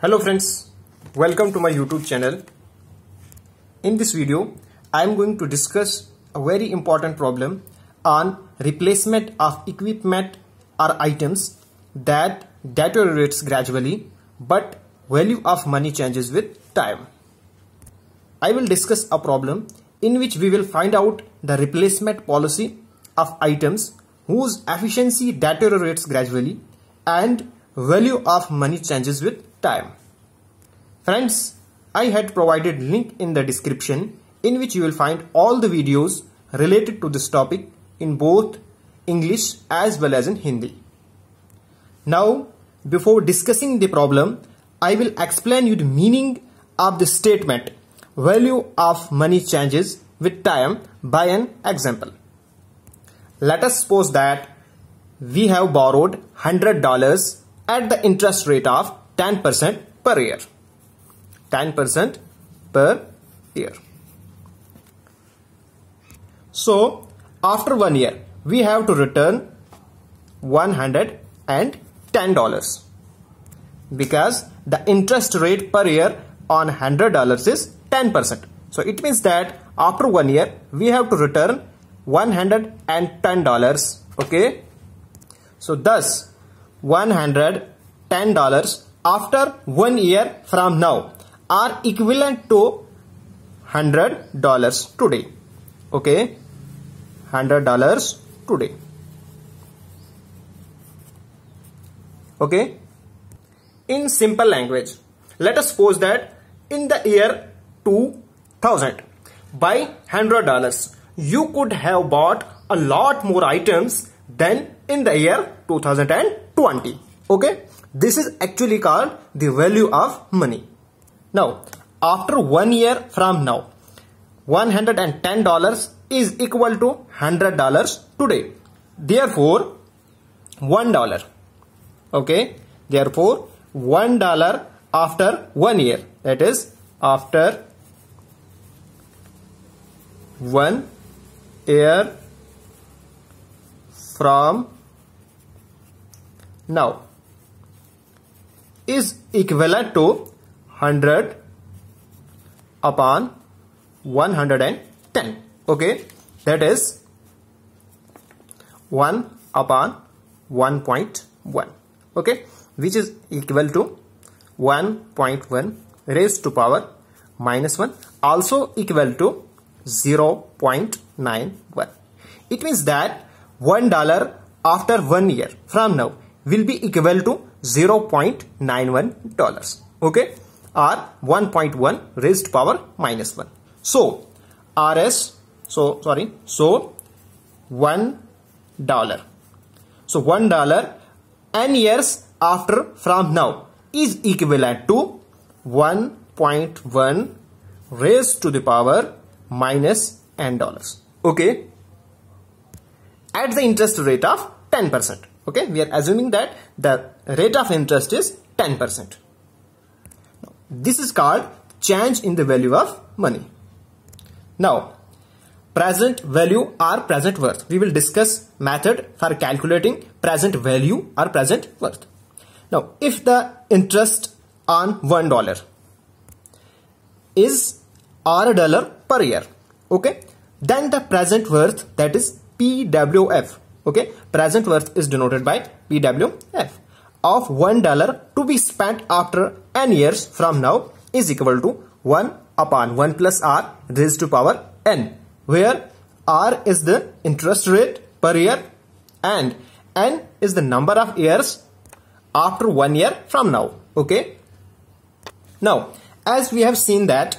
hello friends welcome to my youtube channel in this video i am going to discuss a very important problem on replacement of equipment or items that deteriorates gradually but value of money changes with time i will discuss a problem in which we will find out the replacement policy of items whose efficiency deteriorates gradually and value of money changes with time. Friends, I had provided link in the description in which you will find all the videos related to this topic in both English as well as in Hindi. Now, before discussing the problem, I will explain you the meaning of the statement value of money changes with time by an example. Let us suppose that we have borrowed $100 at the interest rate of 10% per year. 10% per year. So after one year, we have to return $110 because the interest rate per year on $100 is 10%. So it means that after one year, we have to return $110. Okay. So thus $110 after one year from now are equivalent to $100 today. Okay, $100 today. Okay, in simple language, let us suppose that in the year 2000 by $100 you could have bought a lot more items than in the year 2010 20 okay this is actually called the value of money now after one year from now $110 is equal to $100 today therefore $1 okay therefore $1 after one year that is after one year from now is equivalent to 100 upon 110 okay that is 1 upon 1.1 okay which is equal to 1.1 raised to power minus 1 also equal to 0 0.91 it means that one dollar after one year from now will be equal to 0.91 dollars okay or 1.1 raised power minus 1 so rs so sorry so 1 dollar so 1 dollar n years after from now is equivalent to 1.1 raised to the power minus n dollars okay at the interest rate of 10 percent okay we are assuming that the rate of interest is 10% this is called change in the value of money now present value or present worth we will discuss method for calculating present value or present worth now if the interest on one dollar is R dollar per year okay then the present worth that is PWF okay present worth is denoted by pwf of one dollar to be spent after n years from now is equal to 1 upon 1 plus r raised to power n where r is the interest rate per year and n is the number of years after one year from now okay now as we have seen that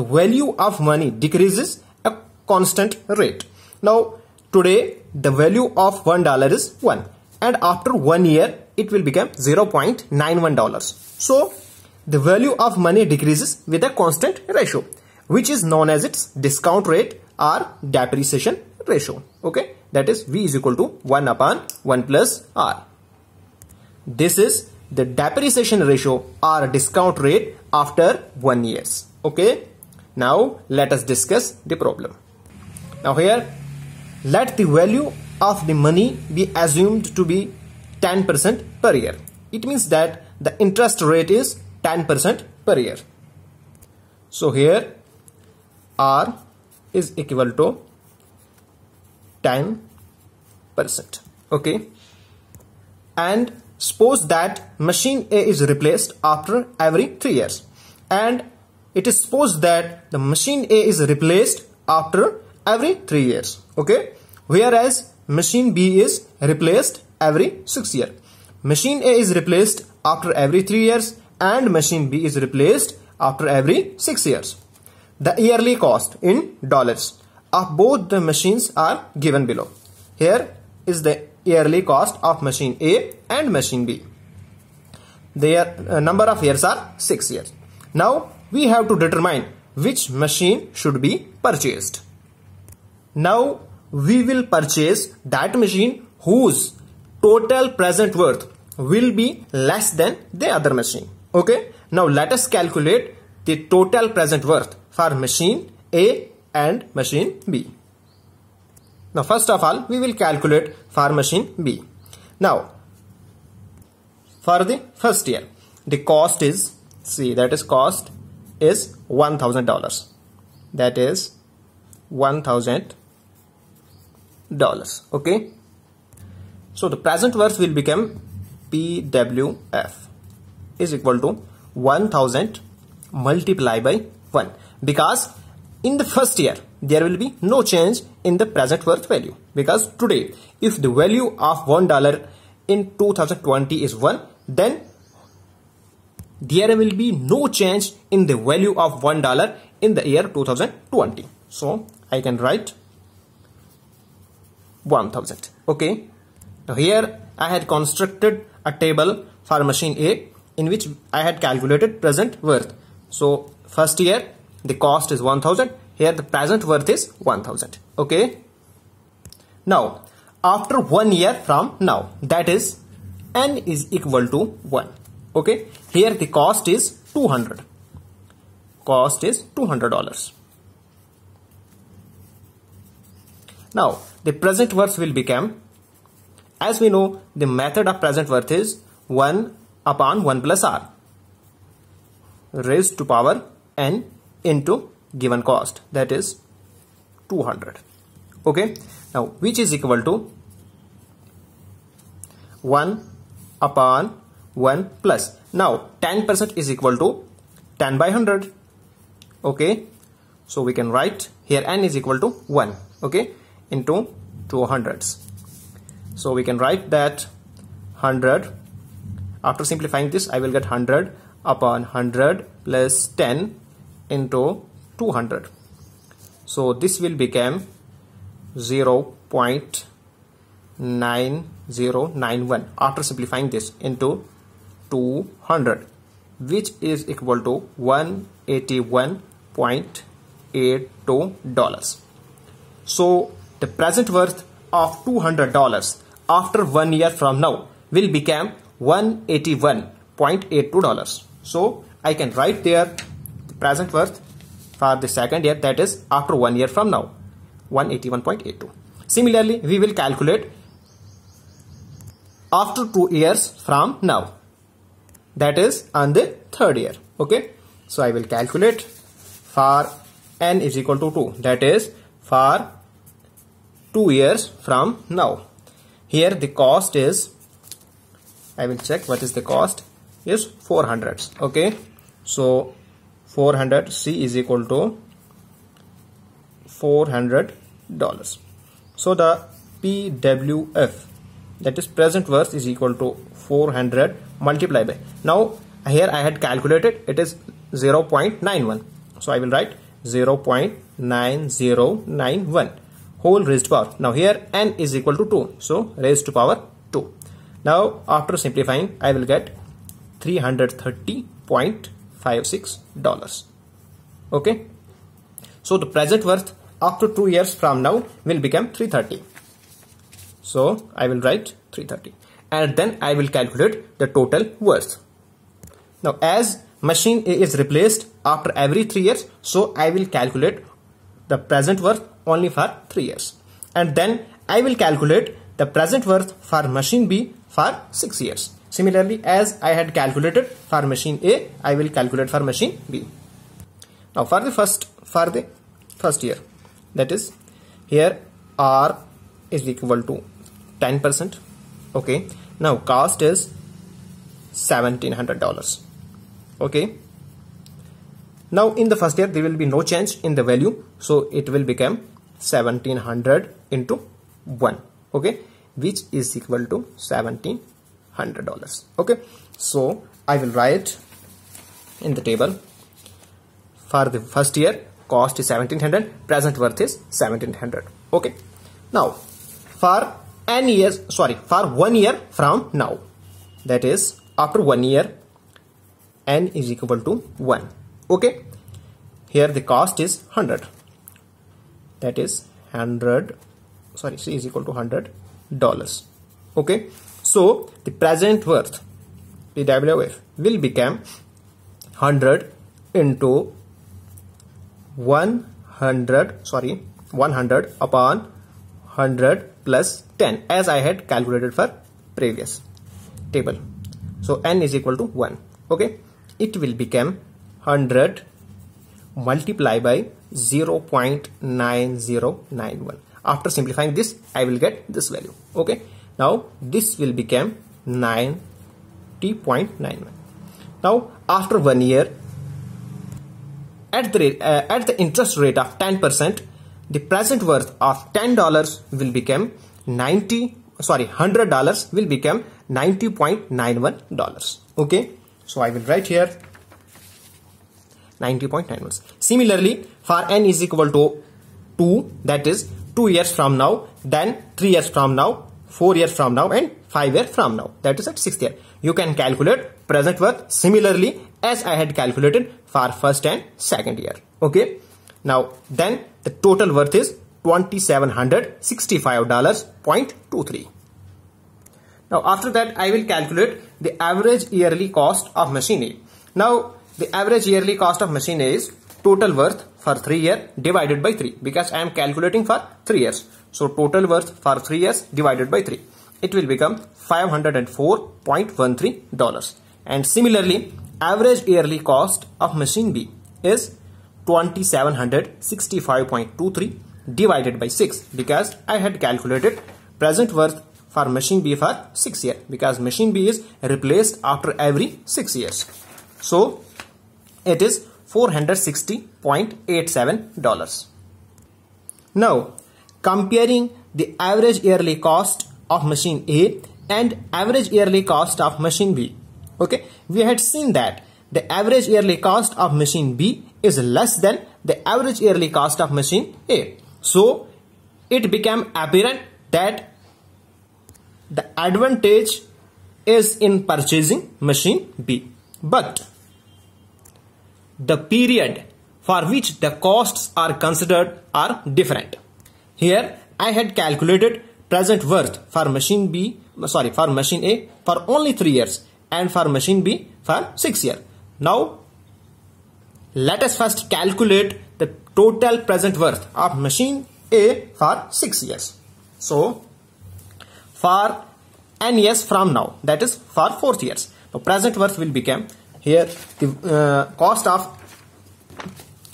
the value of money decreases a constant rate now Today, the value of $1 is 1 and after one year, it will become $0.91. So, the value of money decreases with a constant ratio, which is known as its discount rate or depreciation ratio. Okay, that is V is equal to 1 upon 1 plus R. This is the depreciation ratio or discount rate after 1 years. Okay, now let us discuss the problem. Now here let the value of the money be assumed to be 10% per year. It means that the interest rate is 10% per year. So here R is equal to 10%. Okay. And suppose that machine A is replaced after every 3 years. And it is supposed that the machine A is replaced after every 3 years okay whereas machine B is replaced every 6 year machine A is replaced after every 3 years and machine B is replaced after every 6 years the yearly cost in dollars of both the machines are given below here is the yearly cost of machine A and machine B their uh, number of years are 6 years now we have to determine which machine should be purchased now we will purchase that machine whose total present worth will be less than the other machine. Okay. Now let us calculate the total present worth for machine A and machine B. Now first of all we will calculate for machine B. Now for the first year the cost is see that is cost is $1000 that is $1000 dollars okay so the present worth will become pwf is equal to 1000 multiplied by 1 because in the first year there will be no change in the present worth value because today if the value of one dollar in 2020 is 1 then there will be no change in the value of one dollar in the year 2020 so i can write 1000 okay now here I had constructed a table for machine A in which I had calculated present worth so first year the cost is 1000 here the present worth is 1000 okay now after one year from now that is n is equal to 1 okay here the cost is 200 cost is 200 dollars now the present worth will become, as we know, the method of present worth is 1 upon 1 plus r raised to power n into given cost that is 200 okay now which is equal to 1 upon 1 plus now 10 percent is equal to 10 by 100 okay so we can write here n is equal to 1 okay into two hundreds. So we can write that 100. After simplifying this, I will get 100 upon 100 plus 10 into 200. So this will become 0 0.9091 after simplifying this into 200 which is equal to 181.82 dollars. So the present worth of $200 after one year from now will become $181.82. So I can write there the present worth for the second year that is after one year from now 181.82. Similarly, we will calculate after two years from now that is on the third year. Okay. So I will calculate for n is equal to 2 that is for two years from now. Here the cost is, I will check what is the cost, is 400. Okay. So 400 C is equal to 400 dollars. So the PWF that is present worth is equal to 400 multiplied by. Now here I had calculated it is 0 0.91. So I will write 0 0.9091 whole raised to power. Now here n is equal to 2. So raised to power 2. Now after simplifying I will get 330.56 dollars. Okay. So the present worth after 2 years from now will become 330. So I will write 330 and then I will calculate the total worth. Now as machine A is replaced after every 3 years so I will calculate the present worth only for 3 years. And then I will calculate the present worth for machine B for 6 years. Similarly, as I had calculated for machine A, I will calculate for machine B. Now for the first, for the first year, that is here R is equal to 10%. Okay. Now cost is $1,700. Okay. Now in the first year there will be no change in the value so it will become 1700 into 1 okay which is equal to 1700 dollars okay so I will write in the table for the first year cost is 1700 present worth is 1700 okay now for n years sorry for one year from now that is after one year n is equal to 1 okay here the cost is 100 that is 100 sorry c is equal to 100 dollars okay so the present worth PWF will become 100 into 100 sorry 100 upon 100 plus 10 as I had calculated for previous table so n is equal to 1 okay it will become 100 multiply by 0.9091 after simplifying this I will get this value okay now this will become 90.91 now after one year at the rate, uh, at the interest rate of 10% the present worth of $10 will become 90 sorry $100 will become $90.91 okay so I will write here 90.9 volts. Similarly, for n is equal to 2, that is 2 years from now, then 3 years from now, 4 years from now and 5 years from now, that is at 6th year. You can calculate present worth similarly as I had calculated for first and second year. Okay. Now, then the total worth is $2,765.23. Now, after that, I will calculate the average yearly cost of machinery. Now, the average yearly cost of machine is total worth for 3 year divided by 3 because I am calculating for 3 years. So total worth for 3 years divided by 3. It will become $504.13. And similarly, average yearly cost of machine B is 2765.23 divided by 6 because I had calculated present worth for machine B for 6 years because machine B is replaced after every 6 years. So it is $460.87. Now, comparing the average yearly cost of machine A and average yearly cost of machine B. Okay, we had seen that the average yearly cost of machine B is less than the average yearly cost of machine A. So, it became apparent that the advantage is in purchasing machine B. But the period for which the costs are considered are different. Here I had calculated present worth for machine B, sorry, for machine A for only 3 years and for machine B for 6 years. Now, let us first calculate the total present worth of machine A for 6 years. So, for n years from now, that is for fourth years. Now, present worth will become here the uh, cost of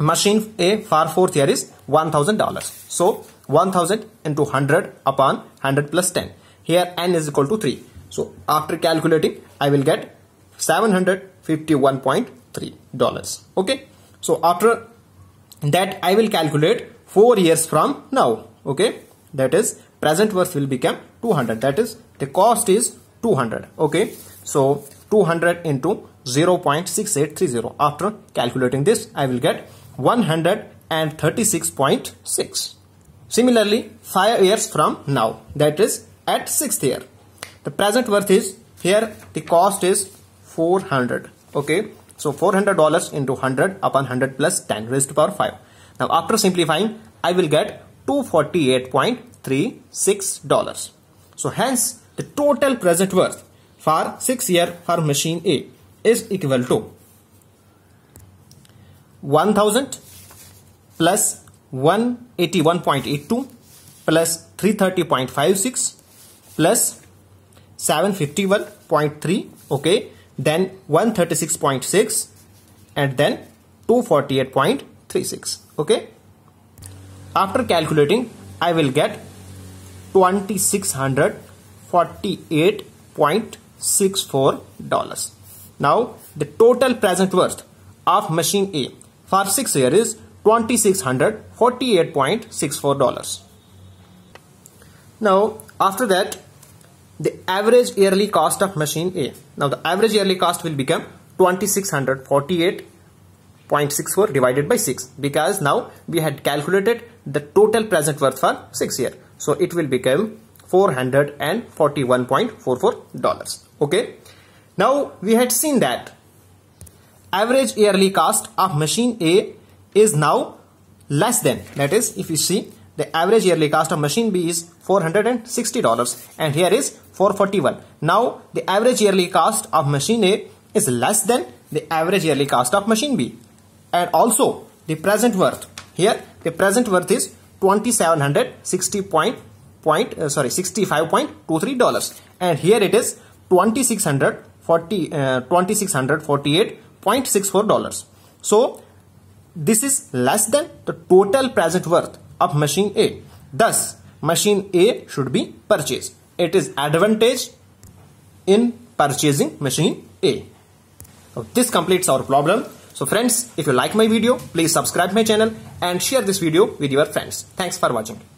machine A far 4 here is $1,000. So 1000 into 100 upon 100 plus 10. Here n is equal to 3. So after calculating I will get 751.3 dollars. Okay. So after that I will calculate 4 years from now. Okay. That is present worth will become 200. That is the cost is 200. Okay. So 200 into 0.6830. After calculating this, I will get 136.6. Similarly, 5 years from now, that is at 6th year. The present worth is, here the cost is 400. Okay, so $400 into 100 upon 100 plus 10 raised to power 5. Now after simplifying, I will get $248.36. So hence, the total present worth for 6 year for machine A is equal to 1000 plus 181.82 plus 330.56 plus 751.3 okay then 136.6 and then 248.36 okay after calculating i will get 2648 $64. Now, the total present worth of machine A for 6 years is $2,648.64. Now, after that, the average yearly cost of machine A. Now, the average yearly cost will become 2648.64 divided by 6 because now we had calculated the total present worth for 6 years. So, it will become $441.44 okay now we had seen that average yearly cost of machine A is now less than that is if you see the average yearly cost of machine B is $460 and here is 441 now the average yearly cost of machine A is less than the average yearly cost of machine B and also the present worth here the present worth is point point uh, sorry 65.23 dollars and here it is 2640 uh, 2648.64 dollars so this is less than the total present worth of machine A thus machine A should be purchased it is advantage in purchasing machine A so this completes our problem so friends if you like my video please subscribe my channel and share this video with your friends thanks for watching